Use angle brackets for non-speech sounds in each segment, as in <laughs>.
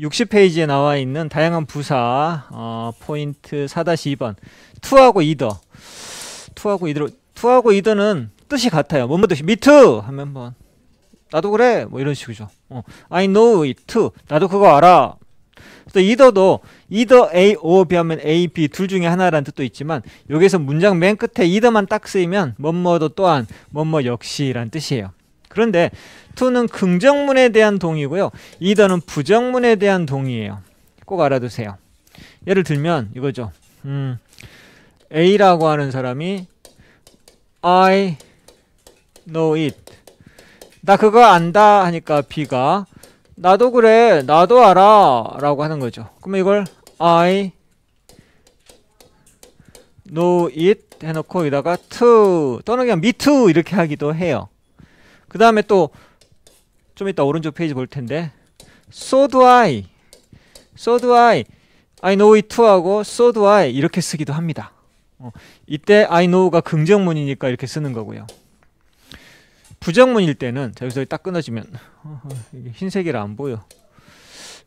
260페이지에 나와 있는 다양한 부사 어, 포인트 4-2번 투하고 이더 투하고 이더 투하고 이더는 뜻이 같아요. 뭔 뜻이? Me 하면 뭐 나도 그래 뭐 이런 식이죠. 어, I know it too 나도 그거 알아. 또 이더도 이더 A, O, B 하면 A, B 둘 중에 하나라는 뜻도 있지만 여기서 문장 맨 끝에 이더만 딱 쓰이면 뭐뭐도 또한 뭐뭐 역시라는 뜻이에요. 그런데 to는 긍정문에 대한 동의고요. 이더는 부정문에 대한 동의예요. 꼭 알아두세요. 예를 들면 이거죠. 음, A라고 하는 사람이 I know it. 나 그거 안다 하니까 B가 나도 그래 나도 알아 라고 하는 거죠. 그러면 이걸 I know it 해놓고 여기다가 to 또는 그냥 me too 이렇게 하기도 해요. 그 다음에 또좀 이따 오른쪽 페이지 볼 텐데 So do I So do I I know it too 하고 So do I 이렇게 쓰기도 합니다 어, 이때 I know가 긍정문이니까 이렇게 쓰는 거고요 부정문일 때는 자, 여기서 딱 끊어지면 어, 어 흰색이라 안 보여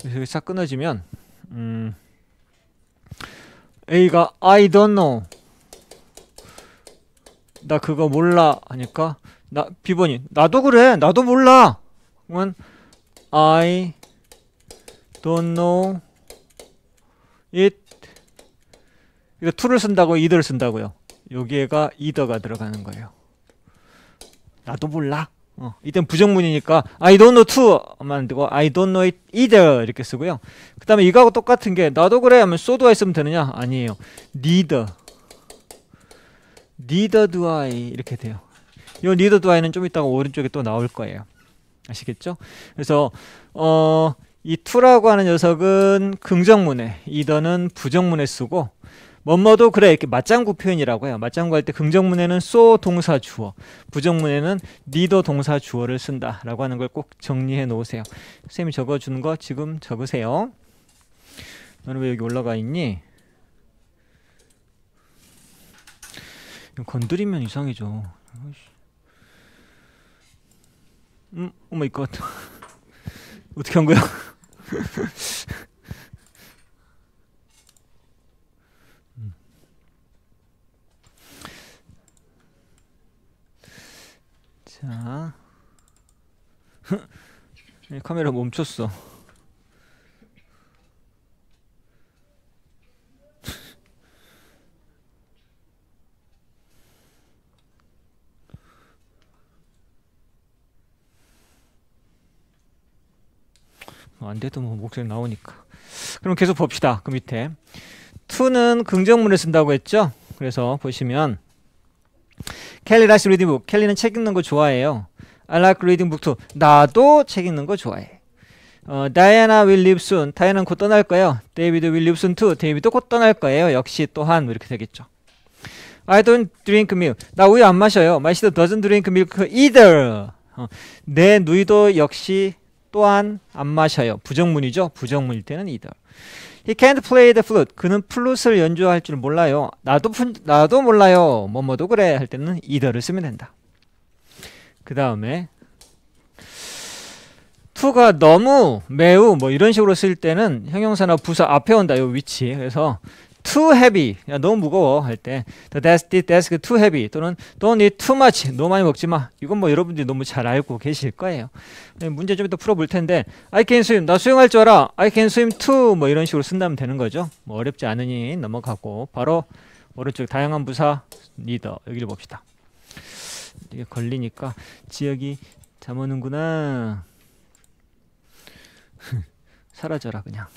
여기서 딱 끊어지면 음, A가 I don't know 나 그거 몰라 하니까 나 B번이 나도 그래 나도 몰라 그러면 I don't know it 이거 to를 쓴다고 이더를 쓴다고요 여기에가 이더가 들어가는 거예요 나도 몰라 어, 이땐 부정문이니까 I don't know to만 되고 I don't know it either 이렇게 쓰고요 그 다음에 이거하고 똑같은 게 나도 그래 하면 so도가 있으면 되느냐 아니에요 neither neither do I 이렇게 돼요 요 리더 드와이는 좀 이따가 오른쪽에 또 나올 거예요. 아시겠죠? 그래서 어, 이 투라고 하는 녀석은 긍정문에, 이더는 부정문에 쓰고 뭐뭐도 그래 이렇게 맞장구 표현이라고 해요. 맞장구 할 때 긍정문에는 so 동사 주어, 부정문에는 니더 동사 주어를 쓴다라고 하는 걸 꼭 정리해 놓으세요. 쌤이 적어주는 거 지금 적으세요. 너는 왜 여기 올라가 있니? 건드리면 이상해져. 음, 오 마이 갓. 어떻게 한 거야? <laughs> 음. 자. <laughs> 카메라 멈췄어. 어, 안 돼도 뭐 목소리 나오니까. 그럼 계속 봅시다. 그 밑에. 2는 긍정문을 쓴다고 했죠? 그래서 보시면 켈리 다시 리딩 북. 켈리는 책 읽는 거 좋아해요. I like reading book too. 나도 책 읽는 거 좋아해. 어, 다이애나 윌립슨, 다이아나는곧 떠날 거예요. 데이비드 윌립슨 투, 데이비드 곧 떠날 거예요. 역시 또한 뭐 이렇게 되겠죠. I don't drink milk. 나 우유 안 마셔요. My sister doesn't drink milk either. 어, 내 누이도 역시 또한 안 마셔요. 부정문이죠. 부정문일 때는 either. He can't play the flute. 그는 플룻을 연주할 줄 몰라요. 나도 나도 몰라요. 뭐뭐도 그래 할 때는 either를 쓰면 된다. 그 다음에 t 가 너무 매우 뭐 이런 식으로 쓸 때는 형용사나 부사 앞에 온다 요 위치. 그래서 too heavy 야, 너무 무거워 할때 the desk, the desk too heavy 또는 don't eat too much 너무 많이 먹지 마 이건 뭐 여러분들이 너무 잘 알고 계실 거예요 네, 문제 좀 이따 풀어볼 텐데 I can swim 나 수영할 줄 알아 I can swim too 뭐 이런 식으로 쓴다면 되는 거죠 뭐 어렵지 않으니 넘어가고 바로 오른쪽 다양한 부사 리더 여기를 봅시다 이게 걸리니까 지역이 잠오는구나 <laughs> 사라져라 그냥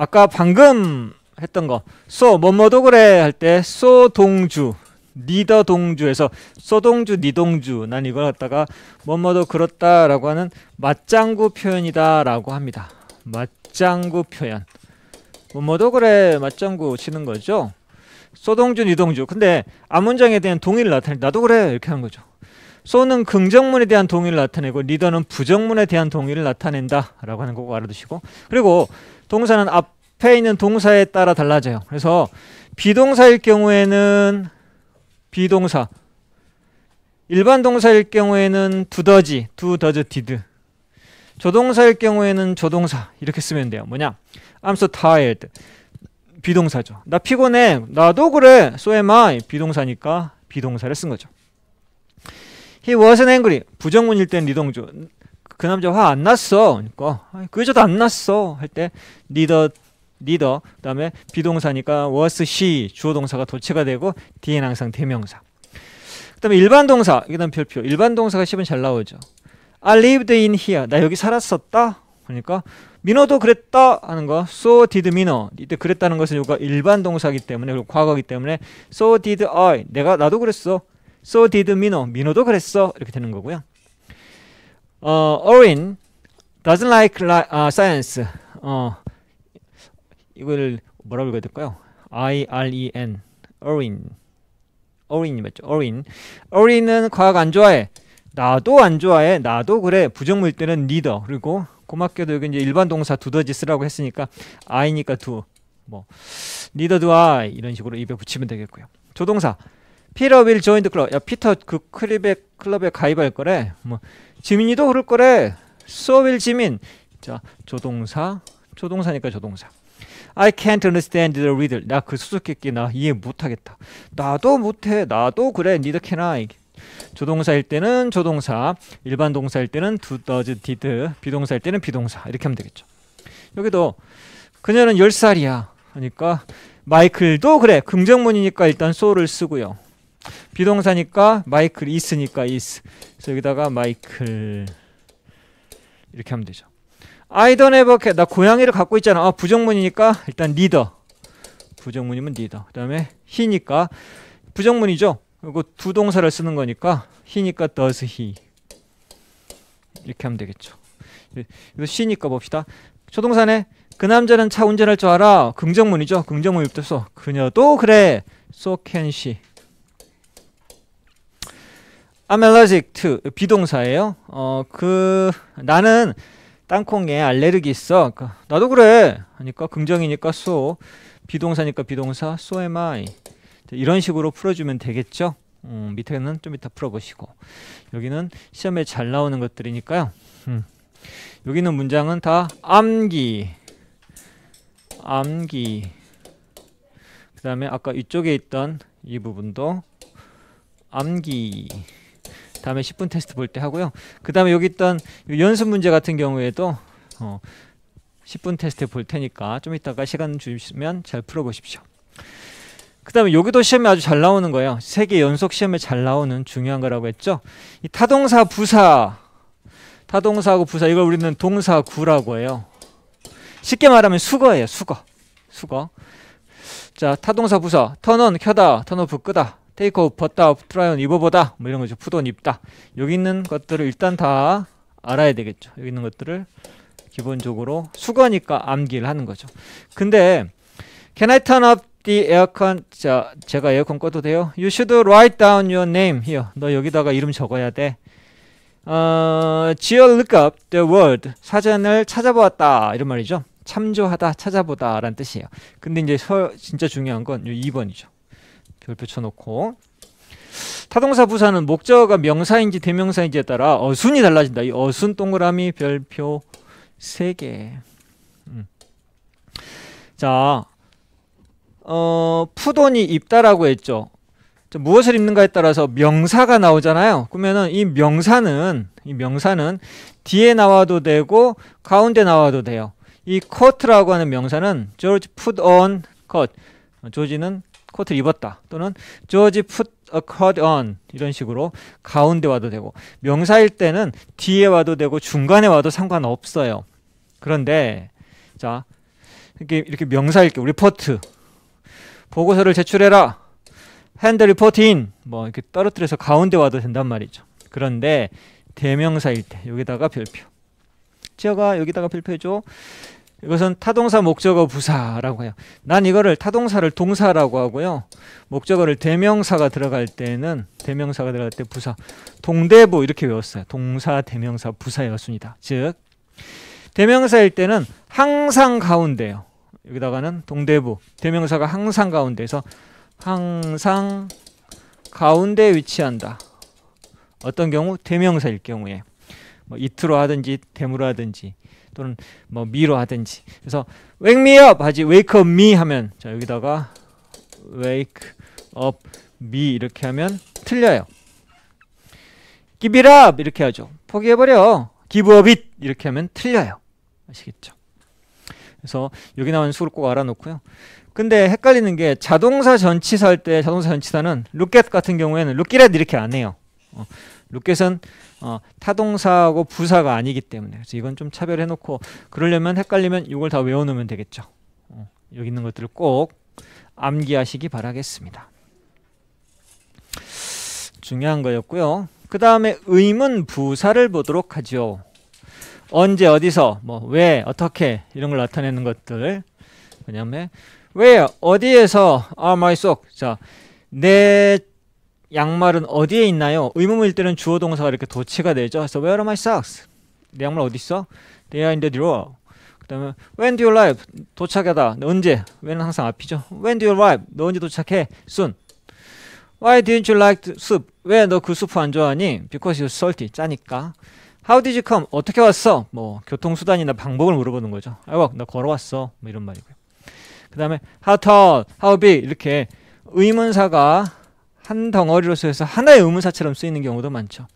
아까 방금 했던 거 소, 뭐뭐도 그래 할때 소동주 니더 동주에서 소동주 니동주 난 이걸 갖다가 뭐뭐도 그렇다라고 하는 맞장구 표현이다라고 합니다. 맞장구 표현. 뭐뭐도 그래 맞장구 치는 거죠. 소동주 니동주. 근데 암문장에 대한 동의를 나타낼 나도 그래 이렇게 하는 거죠. 소는 긍정문에 대한 동의를 나타내고 리더는 부정문에 대한 동의를 나타낸다라고 하는 거 알아두시고 그리고 동사는 앞에 있는 동사에 따라 달라져요. 그래서 비동사일 경우에는 비동사 일반 동사일 경우에는 두더지, 두더즈 디드 조동사일 경우에는 조동사 이렇게 쓰면 돼요. 뭐냐? I'm so tired. 비동사죠. 나 피곤해. 나도 그래. So am I. 비동사니까 비동사를 쓴 거죠. He wasn't angry. 부정문일 땐 리동조. 그 남자 화 안 났어. 그러니까 그 여자도 안 났어. 할 때 리더 리더 그다음에 비동사니까 was she 주어 동사가 도체가 되고 뒤엔 항상 대명사. 그다음에 일반 동사. 이게 다음 별표. 일반 동사가 시0잘 나오죠. I lived in here. 나 여기 살았었다. 그러니까 민호도 그랬다 하는 거 so did 민호 이때 그랬다는 것은 요가 일반 동사기 때문에 그리고 과거기 때문에 so did I 내가 나도 그랬어 So did Mino. 미노도 그랬어. 이렇게 되는 거고요. 어, Orin doesn't like uh, science. 어, 이걸 뭐라고 읽어야 될까요? I-R-E-N. Orin. Orin이 맞죠? Orin. Orin은 과학 안 좋아해. 나도 안 좋아해. 나도 그래. 부정물 때는 neither. 그리고 고맙게도 여기 이제 일반 동사 두더지 쓰라고 했으니까 I니까 두. 뭐 neither do I 이런 식으로 입에 붙이면 되겠고요. 조동사 피터 윌 조인드 클럽. 야 피터 그클립의 클럽에 가입할 거래. 뭐 지민이도 그럴 거래. 소윌 지민. 자 조동사 조동사니까 조동사. I can't understand the riddle. 나 그 수수께끼 나 이해 못하겠다. 나도 못해. 나도 그래. 니 e 캐나 h 조동사일 때는 조동사, 일반 동사일 때는 do, does, 어, did, 비동사일 때는 비동사 이렇게 하면 되겠죠. 여기도 그녀는 10살이야. 하니까 그러니까 마이클도 그래. 긍정문이니까 일단 소를 쓰고요. 비동사니까 마이클 이스니까 이스. 그래서 여기다가 마이클 이렇게 하면 되죠. I don't h v e a cat. 나 고양이를 갖고 있잖아. 아, 부정문이니까 일단 리더. 부정문이면 리더. 그 다음에 히니까 부정문이죠. 이거 두 동사를 쓰는 거니까 히니까 does he. 이렇게 하면 되겠죠. 이거 쉬니까 봅시다. 초동산에 그 남자는 차 운전할 줄 알아. 긍정문이죠. 긍정문 입도서 그녀도 그래. So can she. I'm allergic to 비동사예요. 어 그 나는 땅콩에 알레르기 있어. 그까 나도 그래. 하니까 긍정이니까 so 비동사니까 비동사 so am I. 이런 식으로 풀어주면 되겠죠. 음, 밑에는 좀 이따 풀어보시고 여기는 시험에 잘 나오는 것들이니까요. 음. 여기는 문장은 다 암기 암기 그 다음에 아까 이쪽에 있던 이 부분도 암기 다음에 10분 테스트 볼 때 하고요. 그 다음에 여기 있던 연습 문제 같은 경우에도 어, 10분 테스트 볼 테니까 좀 이따가 시간 주시면 잘 풀어보십시오. 그 다음에 여기도 시험에 아주 잘 나오는 거예요. 세 개 연속 시험에 잘 나오는 중요한 거라고 했죠. 이 타동사, 부사, 타동사하고 부사 이걸 우리는 동사구라고 해요. 쉽게 말하면 수거예요. 수거. 수거. 자, 타동사, 부사, 턴 온, 켜다, 턴오프, 끄다. 테이크 오프, 벗다, 트라이온, 이버보다 뭐 이런 거죠. 푸돈, 입다. 여기 있는 것들을 일단 다 알아야 되겠죠. 여기 있는 것들을 기본적으로 수거니까 암기를 하는 거죠. 근데 Can I turn up the aircon? 자, 제가 에어컨 꺼도 돼요? You should write down your name here. 너 여기다가 이름 적어야 돼. 어, Jill look up the word. 사전을 찾아보았다. 이런 말이죠. 참조하다, 찾아보다 라는 뜻이에요. 근데 이제 서, 진짜 중요한 건이 2번이죠. 별표 쳐놓고 타동사 부사는 목적어가 명사인지 대명사인지에 따라 어순이 달라진다. 이 어순 동그라미 별표 3개. 음. 자, 어, 푸돈이 입다라고 했죠. 무엇을 입는가에 따라서 명사가 나오잖아요. 그러면은 이 명사는 이 명사는 뒤에 나와도 되고 가운데 나와도 돼요. 이 cut라고 하는 명사는 George put on cut. 조지는 코트를 입었다 또는 George put a coat on 이런 식으로 가운데 와도 되고 명사일 때는 뒤에 와도 되고 중간에 와도 상관없어요 그런데 자 이렇게 이렇게 명사 읽기 리포트 보고서를 제출해라 핸드 리포트 인뭐 이렇게 떨어뜨려서 가운데 와도 된단 말이죠 그런데 대명사일 때 여기다가 별표 지어가 여기다가 별표해줘 이것은 타동사 목적어 부사라고 해요. 난 이거를 타동사를 동사라고 하고요. 목적어를 대명사가 들어갈 때는 대명사가 들어갈 때 부사 동대부 이렇게 외웠어요. 동사 대명사 부사 외웠습니다. 즉 대명사일 때는 항상 가운데요. 여기다가는 동대부 대명사가 항상 가운데서 항상 가운데 위치한다. 어떤 경우 대명사일 경우에 뭐 이트로 하든지 데무로 하든지 또는 뭐 미로 하든지 그래서 wake me up 하지 wake up me 하면 자 여기다가 wake up me 이렇게 하면 틀려요 give it up 이렇게 하죠 포기해버려 give up it 이렇게 하면 틀려요 아시겠죠 그래서 여기 나온 수를 꼭 알아놓고요 근데 헷갈리는 게 자동사 전치사 할때 자동사 전치사는 look at 같은 경우에는 look at 이렇게 안 해요 어, look at은 어, 타동사하고 부사가 아니기 때문에 그래서 이건 좀 차별해 놓고 그러려면 헷갈리면 이걸 다 외워 놓으면 되겠죠 어, 여기 있는 것들을 꼭 암기하시기 바라겠습니다 중요한 거였고요 그 다음에 의문 부사를 보도록 하죠 언제 어디서 뭐 왜 어떻게 이런 걸 나타내는 것들 그 다음에 왜 어디에서 a 아, 마이 s 자내 양말은 어디에 있나요? 의문일 때는 주어 동사가 이렇게 도치가 되죠. 그래서 where are my socks? 내 양말 어디 있어? They are in the drawer. 그다음에 when do you arrive? 도착하다. 언제? when은 항상 앞이죠. when do you arrive? 너 언제 도착해? soon. Why didn't you like soup? 왜 너 그 수프 안 좋아하니? Because it's salty. 짜니까. How did you come? 어떻게 왔어? 뭐 교통수단이나 방법을 물어보는 거죠. I walk. 나 걸어왔어. 뭐 이런 말이고요. 그 다음에 how tall, how big 이렇게 의문사가 한 덩어리로서 해서 하나의 의문사처럼 쓰이는 경우도 많죠.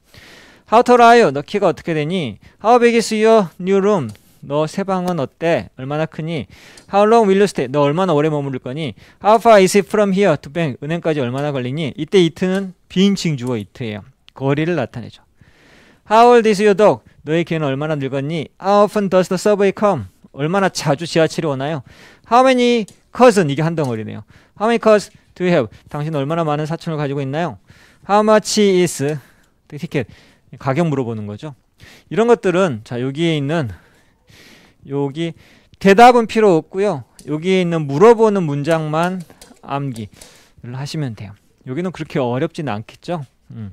How tall are you? 너 키가 어떻게 되니? How big is your new room? 너 새 방은 어때? 얼마나 크니? How long will you stay? 너 얼마나 오래 머무를 거니? How far is it from here to bank? 은행까지 얼마나 걸리니? 이때 이트는 비인칭 주어 이트예요. 거리를 나타내죠. How old is your dog? 너의 개는 얼마나 늙었니? How often does the subway come? 얼마나 자주 지하철이 오나요? How many cousin? 이게 한 덩어리네요. How many cousins? do you have? 당신 얼마나 많은 사촌을 가지고 있나요? How much is the ticket? 가격 물어보는 거죠. 이런 것들은 자 여기에 있는 여기 대답은 필요 없고요. 여기에 있는 물어보는 문장만 암기를 하시면 돼요. 여기는 그렇게 어렵진 않겠죠. 음.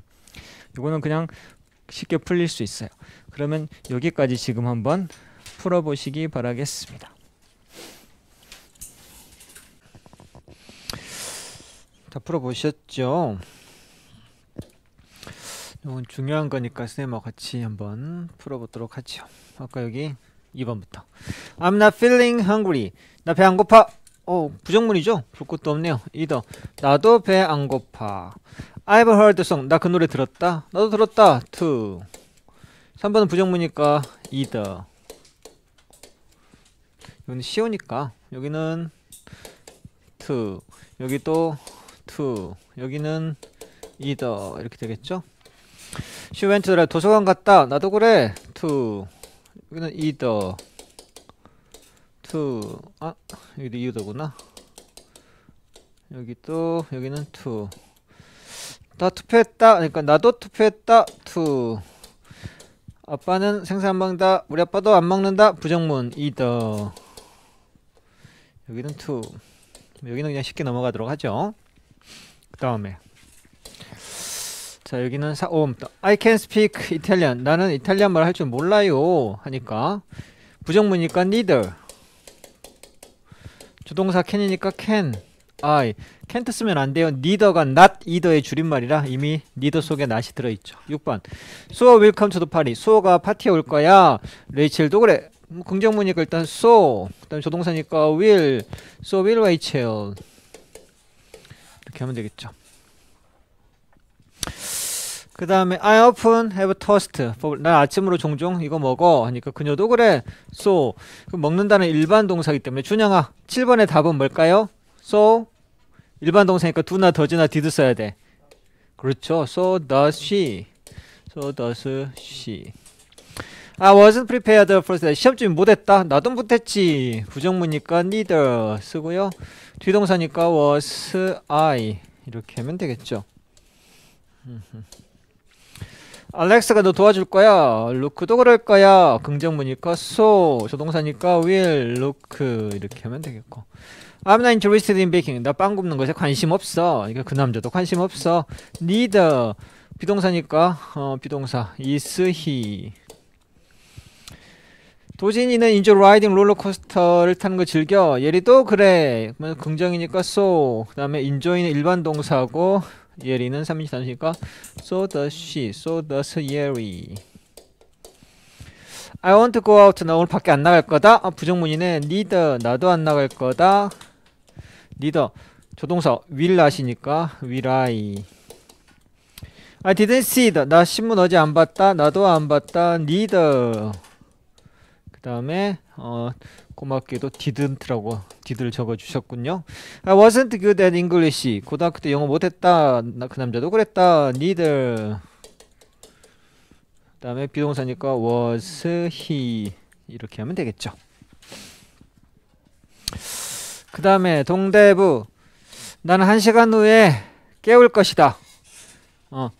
이거는 그냥 쉽게 풀릴 수 있어요. 그러면 여기까지 지금 한번 풀어보시기 바라겠습니다. 다 풀어보셨죠? 이건 중요한 거니까 선생님하 같이 한번 풀어보도록 하죠. 아까 여기 2번부터 I'm not feeling hungry. 나 배 안 고파. 어, 부정문이죠? 볼 것도 없네요. 이더 나도 배 안 고파. I've heard the song. 나 그 노래 들었다. 나도 들었다. t o 3번은 부정문이니까 either. 니까 여기는 to. 여기 또 t 여기는 이더 이렇게 되겠죠? She went to the 도서관 갔다. 나도 그래. t 여기는 이더 t 아 여기도 이더구나 여기 또 여기는 to 나 투표했다. 그러니까 나도 투표했다. t 아빠는 생선 안 먹는다. 우리 아빠도 안 먹는다. 부정문 이더 여기는 t 여기는 그냥 쉽게 넘어가도록 하죠. 그 다음에 자 여기는 사옴 I can speak Italian 나는 이탈리안 말할줄 몰라요 하니까 부정문이니까 neither 주동사 can이니까 can I can't 쓰면 안 돼요 neither가 not either의 줄임말이라 이미 neither 속에 not이 들어있죠 6번 So welcome to the party 소가 파티에 올 거야 레이첼도 그래 긍정문이니까 일단 so 그다음 조동사니까 will so will Rachel 이렇게 하면 되겠죠. 그 다음에 I often have toast. 난 아침으로 종종 이거 먹어. 하니까 그녀도 그래. So 그 먹는다는 일반 동사이기 때문에 준영아 7번의 답은 뭘까요? So 일반 동사니까 do나 does나 did 써야 돼. 그렇죠. So does she. So does she. I wasn't prepared for that. 시험 준비 못했다. 나도 못했지. 부정문이니까 neither 쓰고요. 뒤동사니까 was I 이렇게 하면 되겠죠. 알렉스가 너 도와줄 거야. 루크도 그럴 거야. 긍정문이니까 so. 조동사니까 will. 루크 이렇게 하면 되겠고. I'm not interested in baking. 나 빵 굽는 것에 관심 없어. 그러니까 그 남자도 관심 없어. neither. 비동사니까 어, 비동사 is he. 도진이는 인조 라이딩 롤러코스터를 타는 거 즐겨. 예리도 그래. 긍정이니까 so. 그다음에 인조이는 일반 동사고 예리는 3인칭 단수니까 so does she, so does 예리. I want to go out. 나 오늘 밖에 안 나갈 거다. 아, 부정문이네. neither. 나도 안 나갈 거다. neither. 조동사 will not이니까 will I. I didn't see the. 나 신문 어제 안 봤다. 나도 안 봤다. neither. 그 다음에 어, 고맙게도 didn't라고 did를 적어주셨군요 I wasn't good at English 고등학교 때 영어 못했다 그 남자도 그랬다 neither 그 다음에 비동사니까 was he 이렇게 하면 되겠죠 그 다음에 동대부 나는 한 시간 후에 깨울 것이다 어.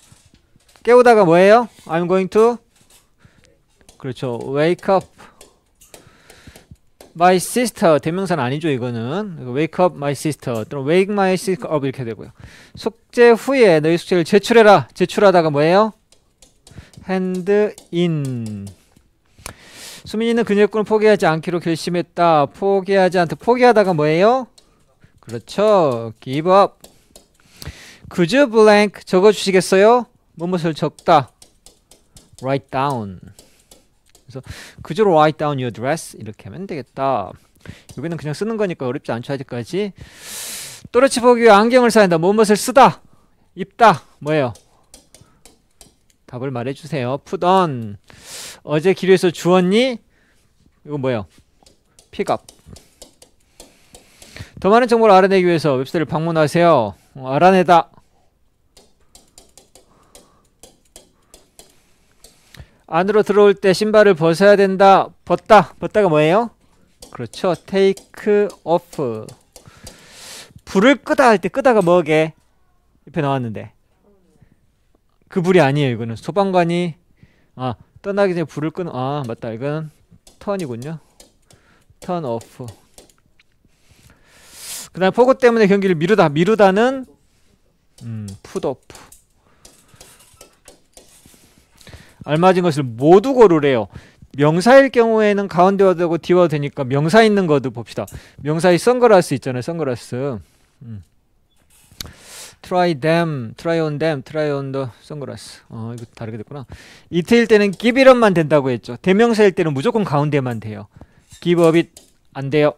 깨우다가 뭐예요? I'm going to 그렇죠 wake up my sister 대명사는 아니죠 이거는 wake up my sister 또는 wake my sister up 이렇게 되고요 숙제 후에 너희 숙제를 제출해라 제출하다가 뭐예요? hand in 수민이는 그녀의 꿈을 포기하지 않기로 결심했다 포기하지 않다 포기하다가 뭐예요? 그렇죠 give up could you blank 적어주시겠어요? 무엇을 적다 write down 그래서 could you write down your address 이렇게 하면 되겠다. 여기는 그냥 쓰는 거니까 어렵지 않죠 아직까지. 또렷이 보기 위해 안경을 사야 한다. 무엇을 쓰다, 입다, 뭐예요? 답을 말해주세요. put on. 어제 길에서 주었니? 이거 뭐예요? 픽업. 더 많은 정보를 알아내기 위해서 웹사이트를 방문하세요. 어, 알아내다. 안으로 들어올 때 신발을 벗어야 된다. 벗다. 벗다가 뭐예요? 그렇죠. 테이크 오프 불을 끄다 할 때 끄다가 뭐게? 옆에 나왔는데. 그 불이 아니에요. 이거는 소방관이 아, 떠나기 전에 불을 끄는 아, 맞다. 이건 턴이군요. 턴 오프. 그다음 포고 때문에 경기를 미루다. 미루다는 음, 푸드 오프. 알맞은 것을 모두 고르래요. 명사일 경우에는 가운데 와 되고 뒤와 되니까 명사 있는 거도 봅시다. 명사의 선글라스 있잖아요. 선글라스. 음. try them, try on them, try on the 선글라스. 어, 이거 다르게 됐구나. 이틀일 때는 give it up만 된다고 했죠. 대명사일 때는 무조건 가운데만 돼요. give up it 안 돼요.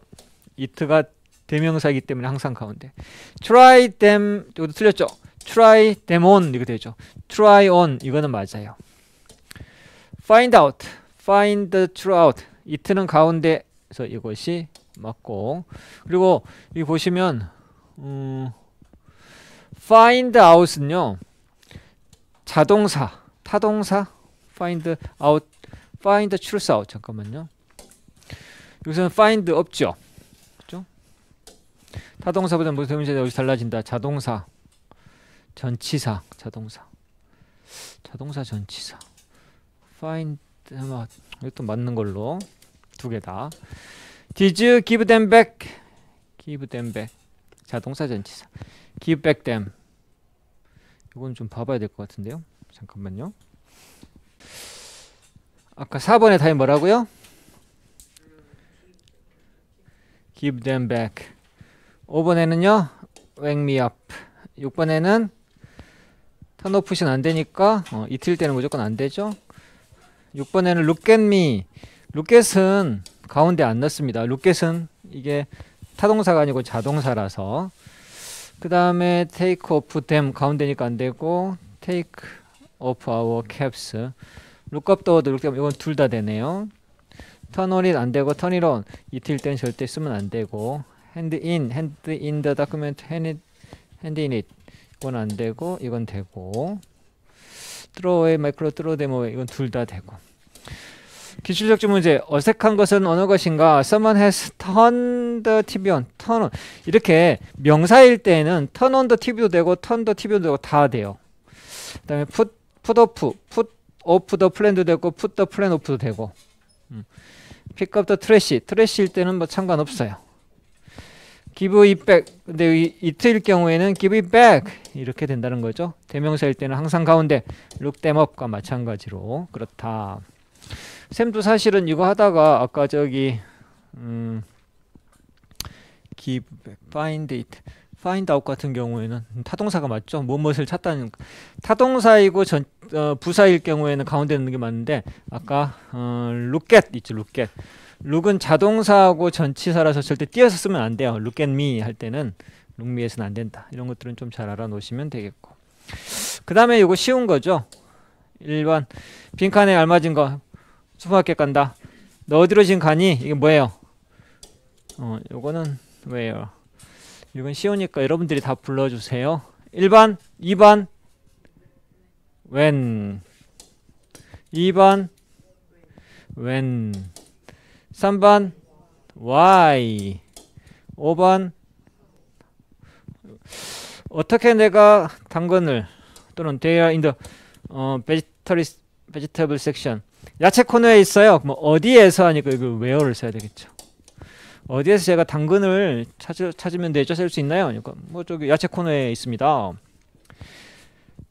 it가 대명사이기 때문에 항상 가운데. try them, 이것도 틀렸죠. try them on 이거 되죠. try on 이거는 맞아요. find out, find throughout. 이트는 가운데, 에서 이것이 맞고. 그리고 여기 보시면, 음, find out은요, 자동사, 타동사, find out, find truth out. 잠깐만요. 여기서는 find 없죠. 그죠? 타동사보다 무슨 문제가 여기 달라진다. 자동사, 전치사, 자동사, 자동사, 전치사. find 아마 이것도 맞는 걸로 두개 다. Did you give them back? Give them back. 자동사 전치사. Give back them. 이건 좀 봐봐야 될 것 같은데요. 잠깐만요. 아까 4번에다이 뭐라고요? Give them back. 5번에는요. Wake me up. 6번에는 턴오프션 안 되니까 어, 이틀 되는 무조건 안 되죠. 6번에는 룩겟미 룩겟은 가운데 안 넣습니다. 룩겟은 이게 타동사가 아니고 자동사라서 그 다음에 take off them 가운데니까 안되고 take off our caps look up the w o 이건 둘 다 되네요 turn on it 안되고 turn it on 이틀 땐 절대 쓰면 안되고 hand in, hand in the document hand, hand in it 이건 안되고 이건 되고 트로어의 마이크로 트로어 데모 이건 둘 다 되고 기출적 질문제 어색한 것은 어느 것인가 Someone has turned the TV on turn on 이렇게 명사일 때는 turn on the TV도 되고 turn the TV도 되고 다 돼요 그 다음에 put, put off put off the plan도 되고 put the plan off도 되고 음. pick up the trash trash일 때는 뭐 상관없어요 give it back. 근데 이, 이틀일 경우에는 give it back 이렇게 된다는 거죠. 대명사일 때는 항상 가운데 look them up과 마찬가지로 그렇다. 쌤도 사실은 이거 하다가 아까 저기 음, give find it find out 같은 경우에는 타동사가 맞죠. 무엇을 찾다는 타동사이고 전, 어, 부사일 경우에는 가운데 있는 게 맞는데 아까 어, look at 있죠. look at 룩은 자동사하고 전치사라서 절대 띄어서 쓰면 안 돼요. 룩 앤미 할 때는 룩미에서는안 된다. 이런 것들은 좀 잘 알아 놓으시면 되겠고. 그 다음에 이거 쉬운 거죠. 1번 빈칸에 알맞은 거 수학계 간다. 너 어디로 지금 가니? 이게 뭐예요? 어, 요거는 왜요? 이건 쉬우니까 여러분들이 다 불러주세요. 1번, 2번, when, 2번, when. 3번 Y 5번 어떻게 내가 당근을 또는 they are in the 어, vegetable, vegetable section 야채 코너에 있어요. 뭐 어디에서 하니까 이거 where를 써야 되겠죠. 어디에서 제가 당근을 찾으, 찾으면 되죠? 쓸수 있나요? 그러니까 뭐 저기 야채 코너에 있습니다.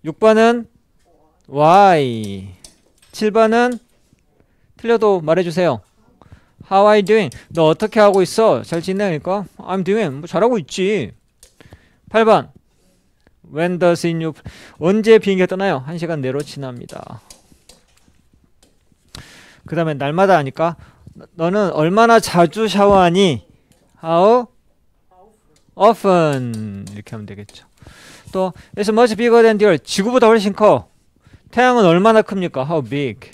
6번은 Y 7번은 틀려도 말해주세요. How are you doing? 너 어떻게 하고 있어? 잘 지내니까? I'm doing. 뭐 잘하고 있지. 8번. When does it new... 언제 비행기가 떠나요? 1시간 내로 지납니다. 그 다음에 날마다 하니까 너는 얼마나 자주 샤워하니? How often 이렇게 하면 되겠죠. 또 It's much bigger than the Earth. 지구보다 훨씬 커. 태양은 얼마나 큽니까? How big?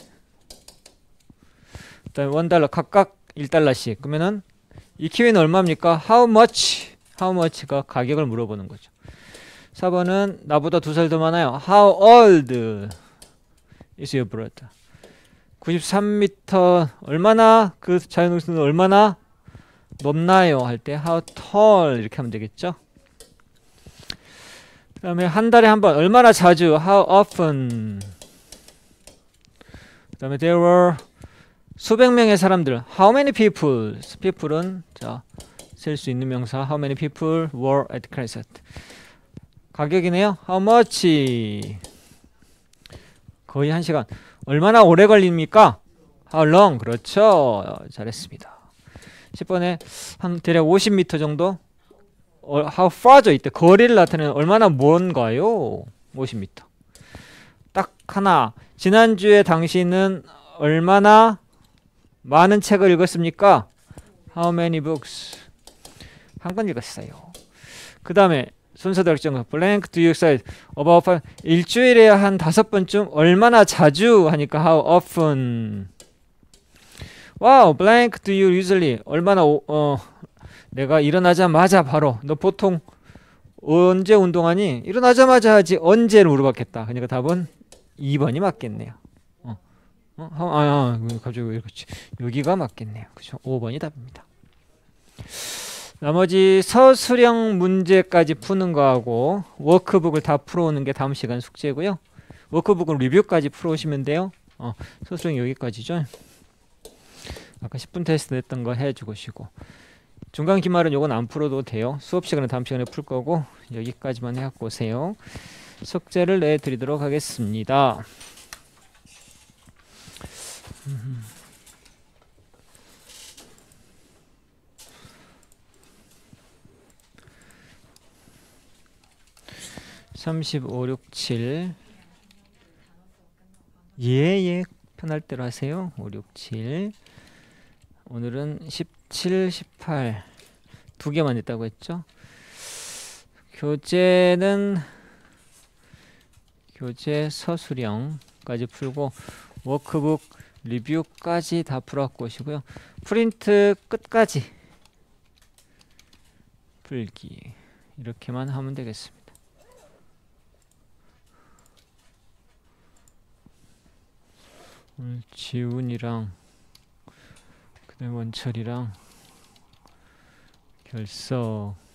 그다음에 원 달러 각각 1달러씩. 그러면은 이 키위는 얼마입니까? How much? How much가 가격을 물어보는 거죠. 4번은 나보다 두 살 더 많아요. How old is your brother? 93m 얼마나 그 자연동수는 얼마나 높나요? 할 때 how tall 이렇게 하면 되겠죠. 그 다음에 한 달에 한 번 얼마나 자주 how often 그 다음에 there were 수백 명의 사람들 How many people? people은 자, 셀 수 있는 명사 How many people were at concert? 가격이네요 How much? 거의 한시간 얼마나 오래 걸립니까? How long? 그렇죠 잘했습니다 10번에 한 대략 50m 정도 어, How far죠? 이때 거리를 나타내는 얼마나 먼가요? 50m 딱 하나 지난주에 당신은 얼마나 많은 책을 읽었습니까? How many books? 한권 읽었어요. 그 다음에 순서 결정 blank do you say about five. 일주일에 한 다섯 번쯤 얼마나 자주 하니까 how often wow blank do you usually 얼마나 오, 어 내가 일어나자마자 바로 너 보통 언제 운동하니 일어나자마자 하지 언제를 물어봤겠다 그러니까 답은 2번이 맞겠네요 어? 아, 아, 갑자기 아, 왜 이렇게 여기가 맞겠네요. 그렇죠? 5번이 답입니다. 나머지 서술형 문제까지 푸는 거하고 워크북을 다 풀어오는 게 다음 시간 숙제고요. 워크북은 리뷰까지 풀어오시면 돼요. 어, 서술형 여기까지죠. 아까 10분 테스트 했던거 해주시고 고 중간 기말은 요건 안 풀어도 돼요. 수업 시간은 다음 시간에 풀 거고 여기까지만 해갖고 오세요. 숙제를 내드리도록 하겠습니다. 35, 6, 7육 예, 예. 편할 대로 하세요. 5, 6, 7 오늘은 17, 1 8 두 개만 냈다고 했죠? 교재는 교재 서술형까지 풀고 워크북 리뷰까지 다 풀어왔고시고요. 프린트 끝까지 풀기 이렇게만 하면 되겠습니다. 오늘 지훈이랑 그다음 원철이랑 결석